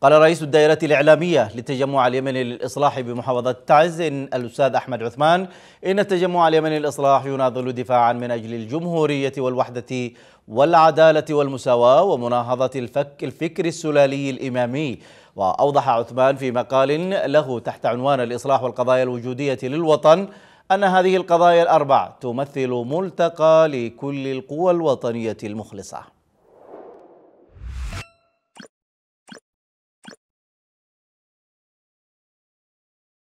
قال رئيس الدائرة الإعلامية للتجمع اليمني للإصلاح بمحافظة تعز إن الأستاذ أحمد عثمان إن التجمع اليمني للإصلاح يناضل دفاعا من أجل الجمهورية والوحدة والعدالة والمساواة ومناهضة الفك الفكر السلالي الإمامي وأوضح عثمان في مقال له تحت عنوان الإصلاح والقضايا الوجودية للوطن أن هذه القضايا الأربع تمثل ملتقى لكل القوى الوطنية المخلصة